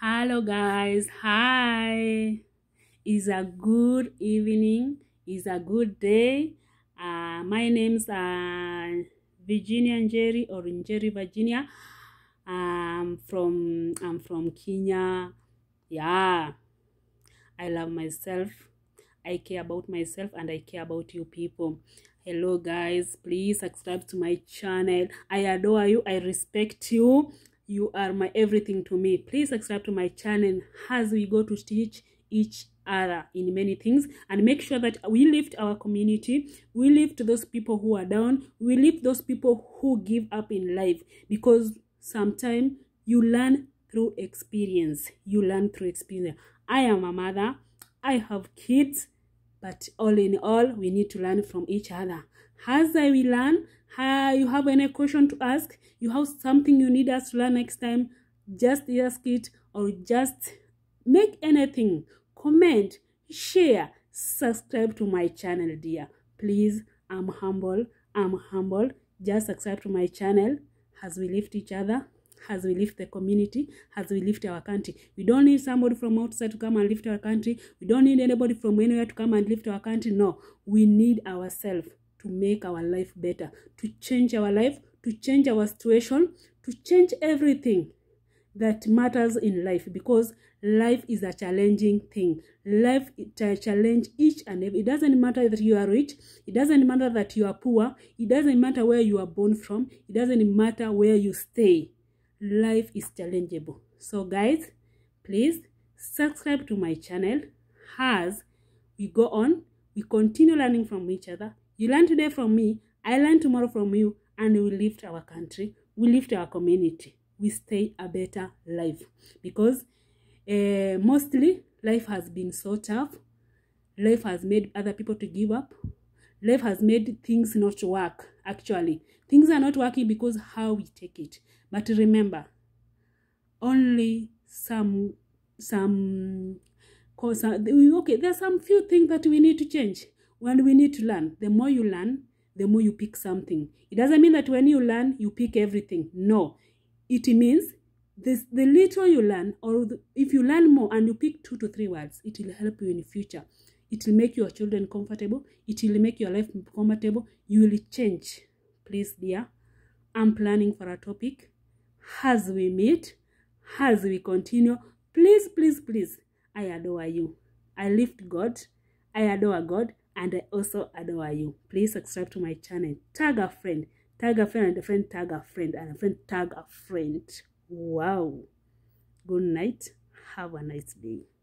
hello guys hi It's a good evening It's a good day uh, my name's uh, virginia njeri or njeri virginia I'm um, from i'm from kenya yeah i love myself i care about myself and i care about you people hello guys please subscribe to my channel i adore you i respect you you are my everything to me please subscribe to my channel as we go to teach each other in many things and make sure that we lift our community we lift those people who are down we lift those people who give up in life because sometimes you learn through experience you learn through experience i am a mother i have kids but all in all, we need to learn from each other. As I will learn, uh, you have any question to ask, you have something you need us to learn next time, just ask it or just make anything. Comment, share, subscribe to my channel, dear. Please, I'm humble. I'm humble. Just subscribe to my channel as we lift each other as we lift the community, as we lift our country. We don't need somebody from outside to come and lift our country. We don't need anybody from anywhere to come and lift our country. No, we need ourselves to make our life better, to change our life, to change our situation, to change everything that matters in life because life is a challenging thing life challenge each and every it doesn't matter that you are rich it doesn't matter that you are poor it doesn't matter where you are born from it doesn't matter where you stay life is challengeable so guys please subscribe to my channel as we go on we continue learning from each other you learn today from me i learn tomorrow from you and we lift our country we lift our community we stay a better life because uh, mostly life has been so tough life has made other people to give up life has made things not work actually Things are not working because how we take it. But remember, only some some cause okay, there's some few things that we need to change. When we need to learn, the more you learn, the more you pick something. It doesn't mean that when you learn, you pick everything. No. It means this, the little you learn, or the, if you learn more and you pick two to three words, it will help you in the future. It will make your children comfortable. It will make your life comfortable. You will change please dear, I'm planning for a topic. As we meet, as we continue, please, please, please, I adore you. I lift God, I adore God, and I also adore you. Please subscribe to my channel. Tag a friend, tag a friend, and a friend, tag a friend, and a friend, tag a friend. Wow. Good night. Have a nice day.